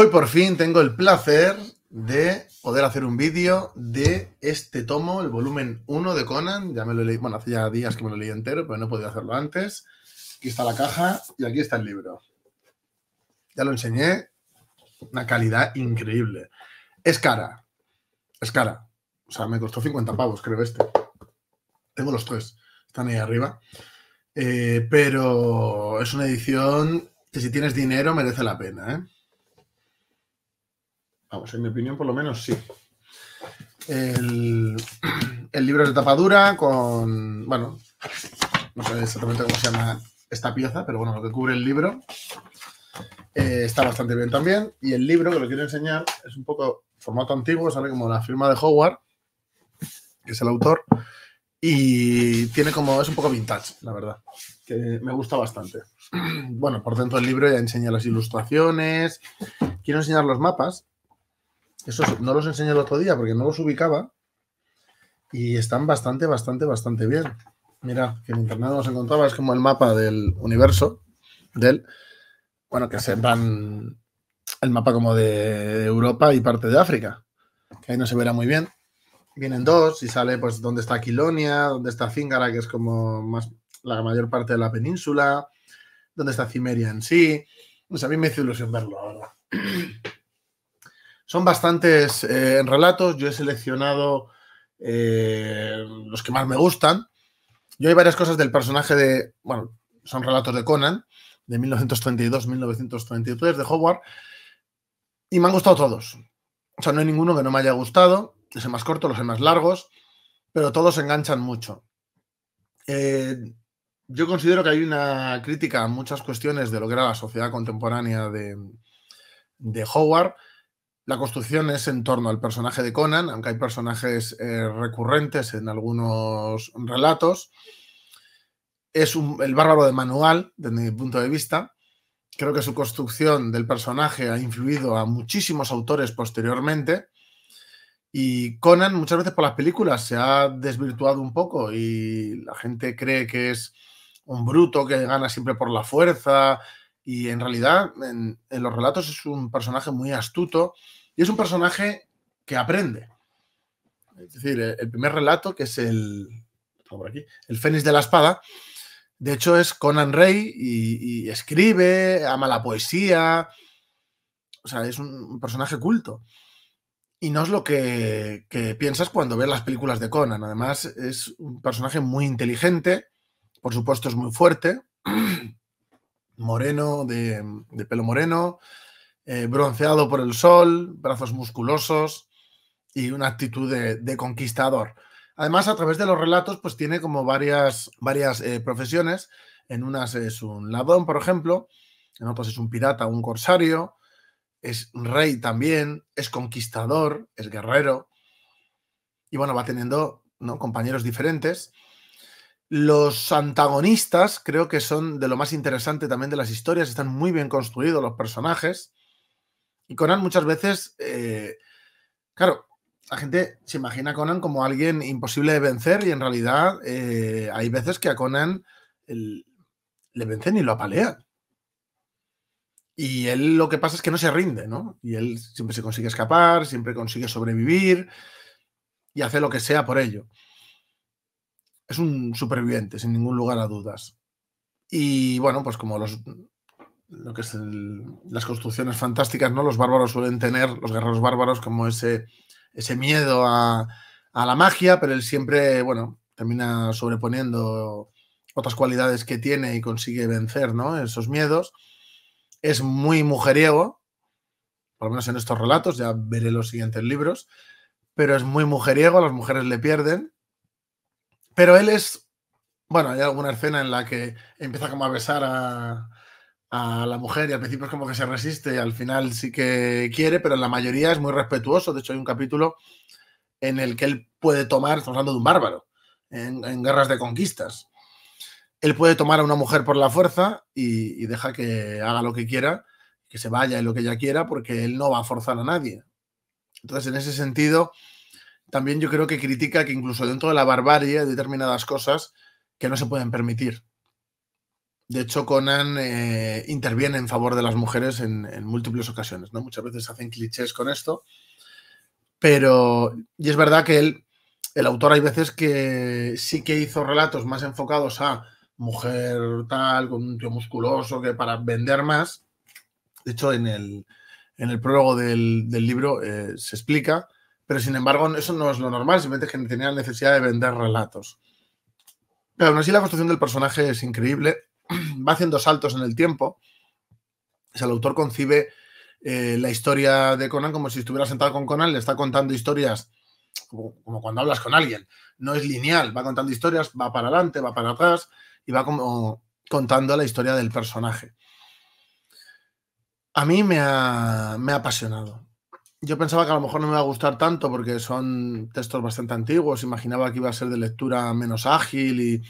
Hoy por fin tengo el placer de poder hacer un vídeo de este tomo, el volumen 1 de Conan. Ya me lo leí, bueno, hace ya días que me lo leí entero, pero no he podido hacerlo antes. Aquí está la caja y aquí está el libro. Ya lo enseñé. Una calidad increíble. Es cara. Es cara. O sea, me costó 50 pavos, creo, este. Tengo los tres. Están ahí arriba. Eh, pero es una edición que si tienes dinero merece la pena, ¿eh? Vamos, en mi opinión, por lo menos sí. El, libro es de tapadura con. Bueno, no sé exactamente cómo se llama esta pieza, pero bueno, lo que cubre el libro eh, está bastante bien también. Y el libro que lo quiero enseñar es un poco formato antiguo, sale como la firma de Howard, que es el autor, y tiene como. es un poco vintage, la verdad, que me gusta bastante. Bueno, por dentro del libro ya enseña las ilustraciones. Quiero enseñar los mapas, eso no los enseñé el otro día porque no los ubicaba y están bastante, bastante, bastante bien. Mira, que en internet nos encontraba, es como el mapa del universo, del, bueno, que se van el mapa como de Europa y parte de África, que ahí no se verá muy bien. Vienen dos y sale pues dónde está Quilonia, dónde está Zingara, que es como la mayor parte de la península, dónde está Cimeria en sí. Pues a mí me hizo ilusión verlo, ahora. Son bastantes en eh, relatos, yo he seleccionado eh, los que más me gustan. Yo hay varias cosas del personaje de, bueno, son relatos de Conan, de 1932-1933, de Howard, y me han gustado todos. O sea, no hay ninguno que no me haya gustado, los más cortos, los más largos, pero todos enganchan mucho. Eh, yo considero que hay una crítica a muchas cuestiones de lo que era la sociedad contemporánea de, de Howard, la construcción es en torno al personaje de Conan, aunque hay personajes eh, recurrentes en algunos relatos. Es el bárbaro de manual, desde mi punto de vista. Creo que su construcción del personaje ha influido a muchísimos autores posteriormente. Y Conan muchas veces por las películas se ha desvirtuado un poco y la gente cree que es un bruto que gana siempre por la fuerza y en realidad en los relatos es un personaje muy astuto y es un personaje que aprende. Es decir, eh, el primer relato, que es el, por el Fénix de la Espada, de hecho es Conan Rey y, escribe, ama la poesía, o sea, es un personaje culto. Y no es lo que, piensas cuando ves las películas de Conan. Además, es un personaje muy inteligente, por supuesto es muy fuerte, moreno, de pelo moreno, eh, bronceado por el sol, brazos musculosos y una actitud de, conquistador. Además, a través de los relatos, pues tiene como varias, varias eh, profesiones. En unas es un ladrón, por ejemplo, en otras es un pirata, un corsario, es rey también, es conquistador, es guerrero. Y bueno, va teniendo compañeros diferentes. Los antagonistas creo que son de lo más interesante también de las historias, están muy bien construidos los personajes. Y Conan muchas veces, eh, claro, la gente se imagina a Conan como alguien imposible de vencer y en realidad eh, hay veces que a Conan le vencen y lo apalean. Y él lo que pasa es que no se rinde, ¿no? Y él siempre se consigue escapar, siempre consigue sobrevivir y hace lo que sea por ello. Es un superviviente, sin ningún lugar a dudas. Y bueno, pues como los lo que es las construcciones fantásticas, ¿no? Los bárbaros suelen tener, los guerreros bárbaros, como ese, ese miedo a, a la magia, pero él siempre, bueno, termina sobreponiendo otras cualidades que tiene y consigue vencer, ¿no? Esos miedos. Es muy mujeriego, por lo menos en estos relatos, ya veré los siguientes libros, pero es muy mujeriego, las mujeres le pierden. Pero él es, bueno, hay alguna escena en la que empieza como a besar a, a la mujer y al principio es como que se resiste y al final sí que quiere, pero en la mayoría es muy respetuoso. De hecho, hay un capítulo en el que él puede tomar, estamos hablando de un bárbaro, en, guerras de conquistas. Él puede tomar a una mujer por la fuerza y, deja que haga lo que quiera, que se vaya y lo que ella quiera, porque él no va a forzar a nadie. Entonces, en ese sentido, también yo creo que critica que incluso dentro de la barbarie hay determinadas cosas que no se pueden permitir de hecho, Conan eh, interviene en favor de las mujeres en, múltiples ocasiones, ¿no? Muchas veces hacen clichés con esto, pero... Y es verdad que el autor hay veces que sí que hizo relatos más enfocados a mujer tal, con un tío musculoso, que para vender más. De hecho, en el, prólogo del, libro eh, se explica, pero sin embargo eso no es lo normal, simplemente que tenía necesidad de vender relatos. Pero aún así la construcción del personaje es increíble va haciendo saltos en el tiempo. O el autor concibe eh, la historia de Conan como si estuviera sentado con Conan, le está contando historias como, cuando hablas con alguien. No es lineal, va contando historias, va para adelante, va para atrás y va como contando la historia del personaje. A mí me ha, me ha apasionado. Yo pensaba que a lo mejor no me iba a gustar tanto porque son textos bastante antiguos, imaginaba que iba a ser de lectura menos ágil y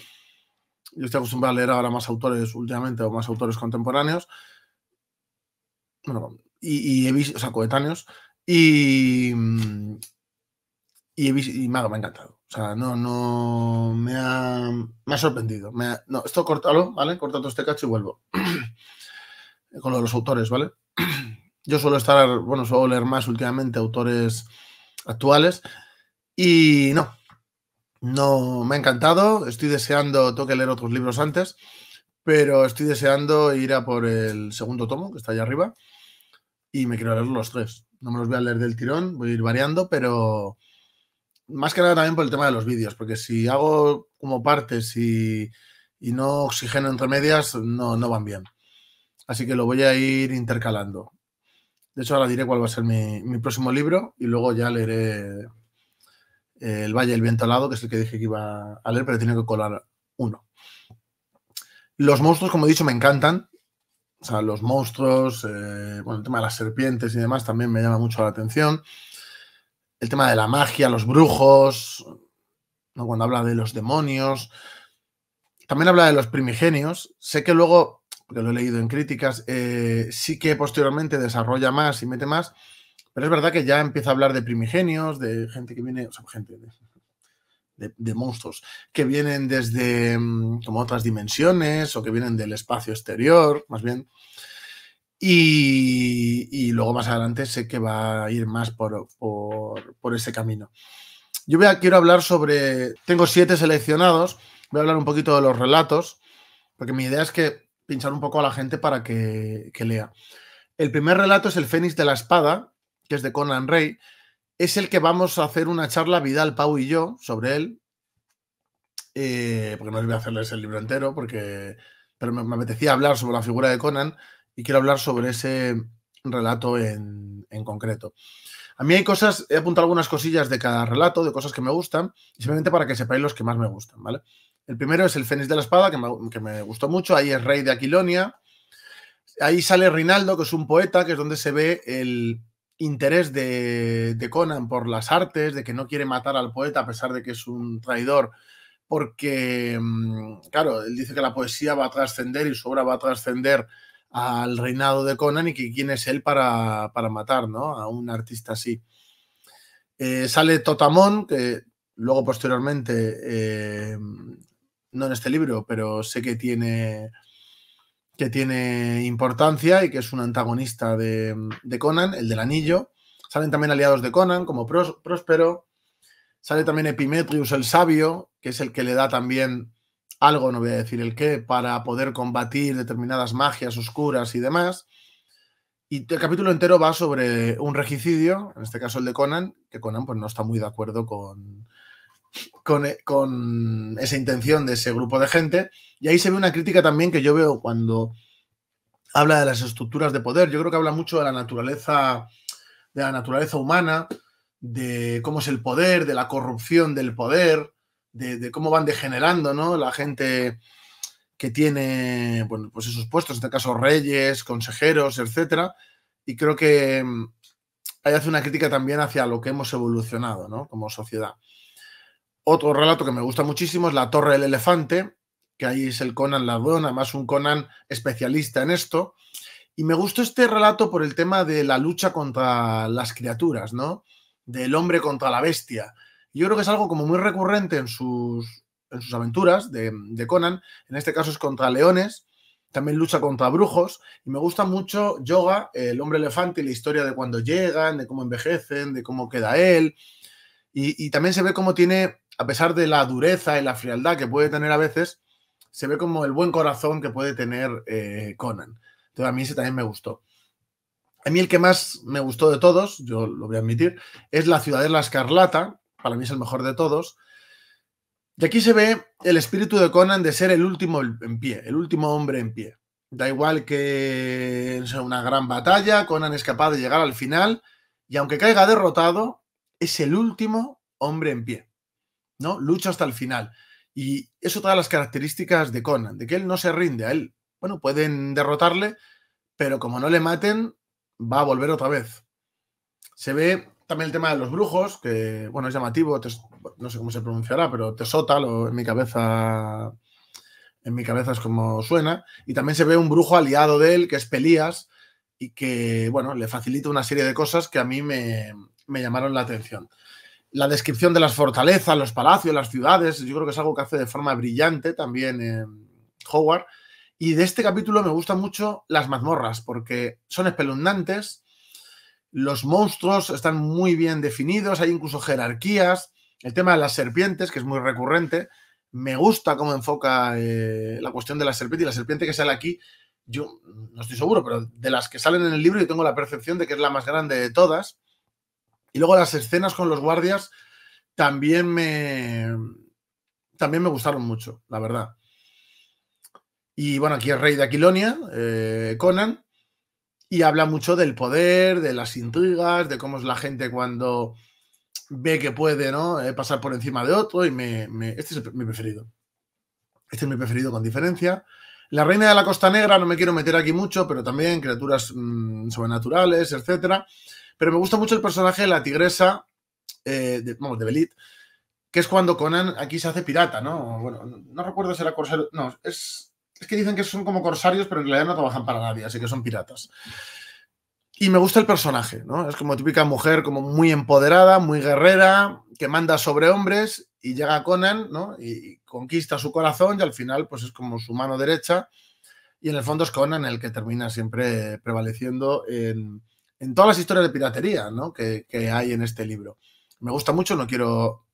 yo estoy acostumbrado a leer ahora más autores últimamente o más autores contemporáneos, bueno, y, he visto, o sea, coetáneos, y, y, y me, ha, encantado. O sea, no, no, me ha, sorprendido. no, esto cortalo, ¿vale? Corta todo este cacho y vuelvo. Con lo de los autores, ¿vale? Yo suelo estar, bueno, suelo leer más últimamente autores actuales y no, no, me ha encantado. Estoy deseando, tengo leer otros libros antes, pero estoy deseando ir a por el segundo tomo, que está allá arriba, y me quiero leer los tres. No me los voy a leer del tirón, voy a ir variando, pero más que nada también por el tema de los vídeos, porque si hago como partes y, y no oxígeno entre medias, no, no van bien. Así que lo voy a ir intercalando. De hecho, ahora diré cuál va a ser mi, mi próximo libro y luego ya leeré eh, el Valle del Viento Alado, que es el que dije que iba a leer, pero tiene que colar uno. Los monstruos, como he dicho, me encantan. O sea, los monstruos, eh, bueno, el tema de las serpientes y demás también me llama mucho la atención. El tema de la magia, los brujos, cuando habla de los demonios. También habla de los primigenios. Sé que luego, porque lo he leído en críticas, eh, sí que posteriormente desarrolla más y mete más, pero es verdad que ya empieza a hablar de primigenios, de gente que viene, o sea, gente de, monstruos, que vienen desde mm, como otras dimensiones o que vienen del espacio exterior, más bien. Y, luego más adelante sé que va a ir más por, ese camino. Yo voy a, quiero hablar sobre, tengo siete seleccionados, voy a hablar un poquito de los relatos, porque mi idea es que pinchar un poco a la gente para que lea. El primer relato es El Fénix de la Espada, que es de Conan Rey, es el que vamos a hacer una charla Vidal, Pau y yo sobre él. Eh, porque no os voy a hacerles el libro entero, porque, pero me, apetecía hablar sobre la figura de Conan y quiero hablar sobre ese relato en, concreto. A mí hay cosas, he apuntado algunas cosillas de cada relato, de cosas que me gustan, simplemente para que sepáis los que más me gustan, ¿vale? El primero es el Fénix de la Espada, que me, que me gustó mucho, ahí es rey de Aquilonia. Ahí sale Rinaldo, que es un poeta, que es donde se ve el, interés de, Conan por las artes, de que no quiere matar al poeta a pesar de que es un traidor, porque, mm, claro, él dice que la poesía va a trascender y su obra va a trascender al reinado de Conan y que quién es él para, matar ¿no? a un artista así. Eh, sale Totamón, que luego posteriormente, eh, no en este libro, pero sé que tiene que tiene importancia y que es un antagonista de, Conan, el del anillo. Salen también aliados de Conan, como Próspero. Sale también Epimetrius el sabio, que es el que le da también algo, no voy a decir el qué, para poder combatir determinadas magias oscuras y demás. Y el capítulo entero va sobre un regicidio, en este caso el de Conan, que Conan pues, no está muy de acuerdo con, eh, con, esa intención de ese grupo de gente. Y ahí se ve una crítica también que yo veo cuando habla de las estructuras de poder. Yo creo que habla mucho de la naturaleza, de la naturaleza humana, de cómo es el poder, de la corrupción del poder, de, cómo van degenerando, La gente que tiene pues esos puestos, en este caso reyes, consejeros, etc. Y creo que mm, ahí hace una crítica también hacia lo que hemos evolucionado, ¿no? Como sociedad. Otro relato que me gusta muchísimo es La Torre del Elefante, que ahí es el Conan ladrón, más un Conan especialista en esto. Y me gustó este relato por el tema de la lucha contra las criaturas, ¿no? Del hombre contra la bestia. Yo creo que es algo como muy recurrente en sus, sus aventuras de, Conan. En este caso es contra leones, también lucha contra brujos. Y me gusta mucho Yoga, el hombre elefante, y la historia de cuando llegan, de cómo envejecen, de cómo queda él. y también se ve cómo tiene a pesar de la dureza y la frialdad que puede tener a veces, se ve como el buen corazón que puede tener eh, Conan. Entonces a mí ese también me gustó. A mí el que más me gustó de todos, yo lo voy a admitir, es La Ciudad de la Escarlata, para mí es el mejor de todos. Y aquí se ve el espíritu de Conan de ser el último en pie, el último hombre en pie. Da igual que sea una gran batalla, Conan es capaz de llegar al final y aunque caiga derrotado, es el último hombre en pie. ¿no? Lucha hasta el final. Y eso otra las características de Conan, de que él no se rinde. A él, bueno, pueden derrotarle, pero como no le maten, va a volver otra vez. Se ve también el tema de los brujos, que, bueno, es llamativo, no sé cómo se pronunciará, pero Tesotal, o en mi cabeza en mi cabeza es como suena, y también se ve un brujo aliado de él, que es Pelías, y que, bueno, le facilita una serie de cosas que a mí me, me llamaron la atención la descripción de las fortalezas, los palacios, las ciudades, yo creo que es algo que hace de forma brillante también eh, Howard. Y de este capítulo me gustan mucho las mazmorras, porque son espeluznantes, los monstruos están muy bien definidos, hay incluso jerarquías, el tema de las serpientes, que es muy recurrente, me gusta cómo enfoca eh, la cuestión de la serpiente y la serpiente que sale aquí, yo no estoy seguro, pero de las que salen en el libro yo tengo la percepción de que es la más grande de todas y luego las escenas con los guardias también me, también me gustaron mucho, la verdad. Y bueno, aquí es rey de Aquilonia, eh, Conan, y habla mucho del poder, de las intrigas, de cómo es la gente cuando ve que puede ¿no? Eh, pasar por encima de otro. Y me, este es mi preferido. Este es mi preferido con diferencia. La reina de la Costa Negra, no me quiero meter aquí mucho, pero también criaturas mm, sobrenaturales, etcétera. Pero me gusta mucho el personaje de la tigresa, eh, de, vamos, de Belit, que es cuando Conan aquí se hace pirata, ¿no? Bueno, no recuerdo si era corsario. No, es, es que dicen que son como corsarios, pero en realidad no trabajan para nadie, así que son piratas. Y me gusta el personaje, ¿no? Es como típica mujer, como muy empoderada, muy guerrera, que manda sobre hombres y llega a Conan, ¿no? y conquista su corazón y al final, pues es como su mano derecha. Y en el fondo es Conan el que termina siempre prevaleciendo en, en todas las historias de piratería ¿no? que, hay en este libro. Me gusta mucho, no quiero,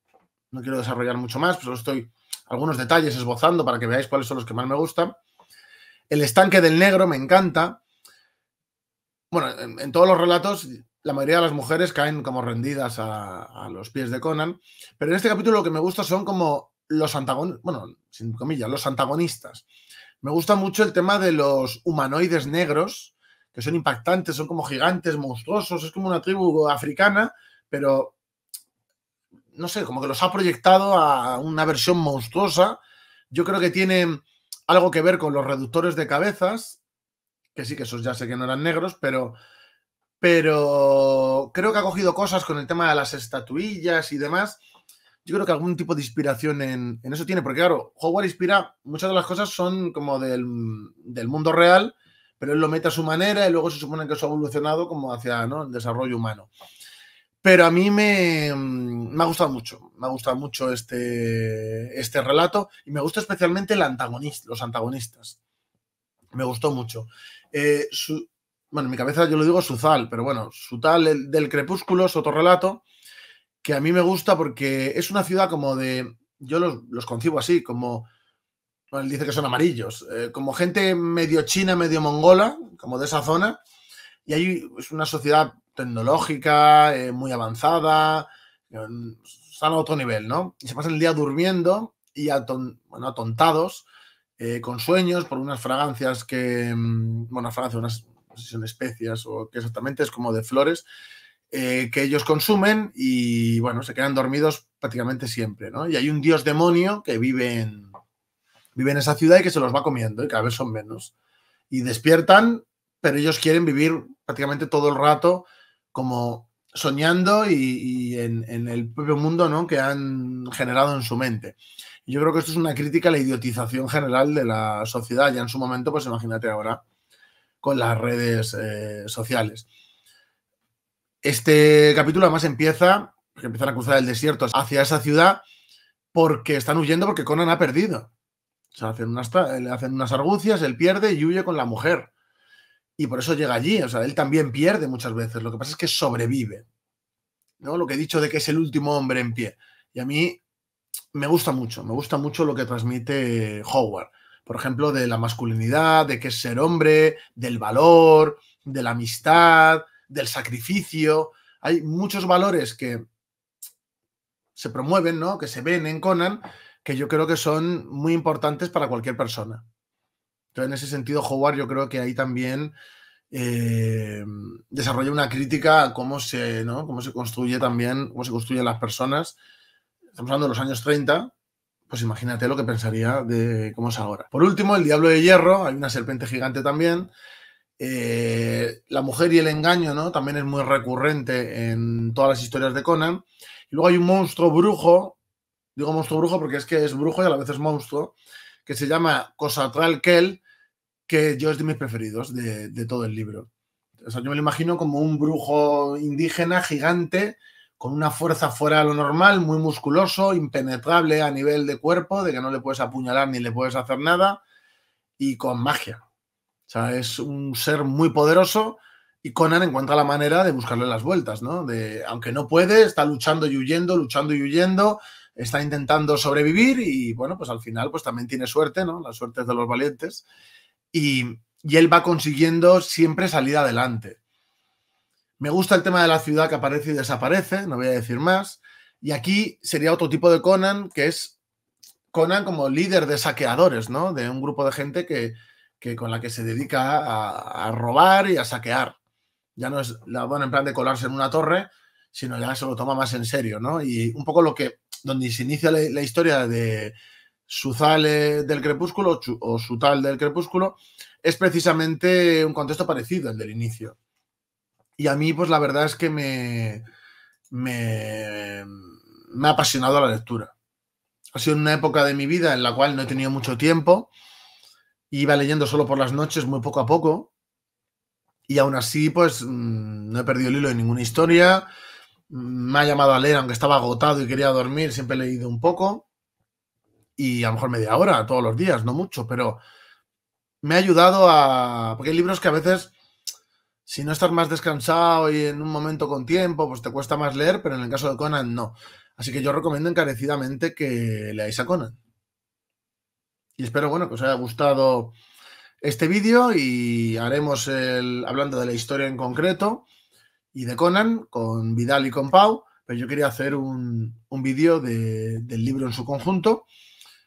no quiero desarrollar mucho más, pero estoy algunos detalles esbozando para que veáis cuáles son los que más me gustan. El estanque del negro me encanta. Bueno, en, todos los relatos la mayoría de las mujeres caen como rendidas a, los pies de Conan, pero en este capítulo lo que me gusta son como los bueno, sin comillas, los antagonistas. Me gusta mucho el tema de los humanoides negros, que son impactantes, son como gigantes, monstruosos, es como una tribu africana, pero no sé, como que los ha proyectado a una versión monstruosa. Yo creo que tiene algo que ver con los reductores de cabezas, que sí que esos ya sé que no eran negros, pero, pero creo que ha cogido cosas con el tema de las estatuillas y demás. Yo creo que algún tipo de inspiración en, eso tiene, porque claro, Howard inspira, muchas de las cosas son como del mundo real, pero él lo mete a su manera y luego se supone que eso ha evolucionado como hacia el desarrollo humano. Pero a mí mm, me, ha gustado mucho, me ha gustado mucho este, este relato y me gusta especialmente el antagonista, los antagonistas. Me gustó mucho. Eh, bueno, en mi cabeza yo lo digo su Suzal, pero bueno, Suzal del, del Crepúsculo es otro relato que a mí me gusta porque es una ciudad como de, yo los, los concibo así, como dice que son amarillos, eh, como gente medio china, medio mongola, como de esa zona, y ahí es una sociedad tecnológica, eh, muy avanzada, están eh, a otro nivel, ¿no? Y se pasan el día durmiendo y bueno, atontados, con sueños por unas fragancias que, mm, bueno, fragancias, no sé si son especias o que exactamente es como de flores, que ellos consumen y, bueno, se quedan dormidos prácticamente siempre, ¿no? Y hay un dios demonio que vive en, viven en esa ciudad y que se los va comiendo y ¿eh? cada vez son menos. Y despiertan, pero ellos quieren vivir prácticamente todo el rato como soñando y, en, el propio mundo ¿no? que han generado en su mente. Yo creo que esto es una crítica a la idiotización general de la sociedad, ya en su momento, pues imagínate ahora, con las redes eh, sociales. Este capítulo además empieza, que empiezan a cruzar el desierto hacia esa ciudad porque están huyendo porque Conan ha perdido hacen unas, le hacen unas argucias, él pierde y huye con la mujer. Y por eso llega allí. O sea, él también pierde muchas veces. Lo que pasa es que sobrevive. ¿no? Lo que he dicho de que es el último hombre en pie. Y a mí me gusta mucho, me gusta mucho lo que transmite Howard. Por ejemplo, de la masculinidad, de qué es ser hombre, del valor, de la amistad, del sacrificio. Hay muchos valores que se promueven, ¿no? Que se ven en Conan que yo creo que son muy importantes para cualquier persona. Entonces, en ese sentido, Howard yo creo que ahí también eh, desarrolla una crítica a cómo se, ¿no? cómo se construye también, cómo se construyen las personas. Estamos hablando de los años 30, pues imagínate lo que pensaría de cómo es ahora. Por último, el Diablo de Hierro, hay una serpiente gigante también. Eh, la mujer y el engaño, ¿no? También es muy recurrente en todas las historias de Conan. Y luego hay un monstruo brujo digo monstruo brujo porque es que es brujo y a la vez es monstruo, que se llama Cosatral Kell, que yo es de mis preferidos de, todo el libro. yo me lo imagino como un brujo indígena gigante, con una fuerza fuera de lo normal, muy musculoso, impenetrable a nivel de cuerpo, de que no le puedes apuñalar ni le puedes hacer nada, y con magia. O sea, es un ser muy poderoso y Conan encuentra la manera de buscarle las vueltas, ¿no? De, aunque no puede, está luchando y huyendo, luchando y huyendo, está intentando sobrevivir y bueno, pues al final pues también tiene suerte, ¿no? La suerte de los valientes y, él va consiguiendo siempre salir adelante. Me gusta el tema de la ciudad que aparece y desaparece, no voy a decir más. Y aquí sería otro tipo de Conan, que es Conan como líder de saqueadores, ¿no? De un grupo de gente que, con la que se dedica a, robar y a saquear. Ya no es la van en plan de colarse en una torre, sino ya se lo toma más en serio, ¿no? Y un poco lo que donde se inicia la, historia de Suzal del Crepúsculo o Sutal del Crepúsculo, es precisamente un contexto parecido al del inicio. Y a mí, pues la verdad es que me, me, me ha apasionado la lectura. Ha sido una época de mi vida en la cual no he tenido mucho tiempo. Iba leyendo solo por las noches, muy poco a poco. Y aún así, pues mm, no he perdido el hilo de ninguna historia. Me ha llamado a leer, aunque estaba agotado y quería dormir, siempre he leído un poco. Y a lo mejor media hora, todos los días, no mucho, pero me ha ayudado a. Porque hay libros que a veces, si no estás más descansado y en un momento con tiempo, pues te cuesta más leer, pero en el caso de Conan, no. Así que yo recomiendo encarecidamente que leáis a Conan. Y espero, bueno, que os haya gustado este vídeo y haremos el. hablando de la historia en concreto y de Conan con Vidal y con Pau, pero yo quería hacer un, un vídeo del libro en su conjunto,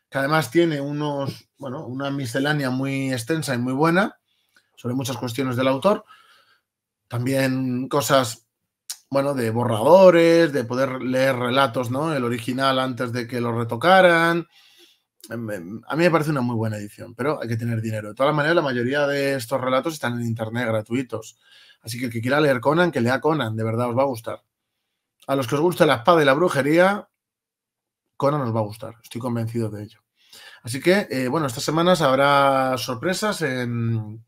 que además tiene unos, bueno, una miscelánea muy extensa y muy buena sobre muchas cuestiones del autor. También cosas, bueno, de borradores, de poder leer relatos, ¿no? El original antes de que lo retocaran, Em, em, a mí me parece una muy buena edición, pero hay que tener dinero. De todas maneras, la mayoría de estos relatos están en internet gratuitos. Así que el que quiera leer Conan, que lea Conan, de verdad os va a gustar. A los que os guste la espada y la brujería, Conan os va a gustar, estoy convencido de ello. Así que, eh, bueno, estas semanas habrá sorpresas en,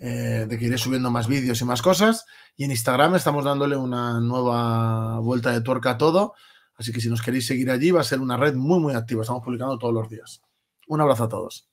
eh, de que iré subiendo más vídeos y más cosas. Y en Instagram estamos dándole una nueva vuelta de tuerca a todo Así que si nos queréis seguir allí, va a ser una red muy, muy activa. Estamos publicando todos los días. Un abrazo a todos.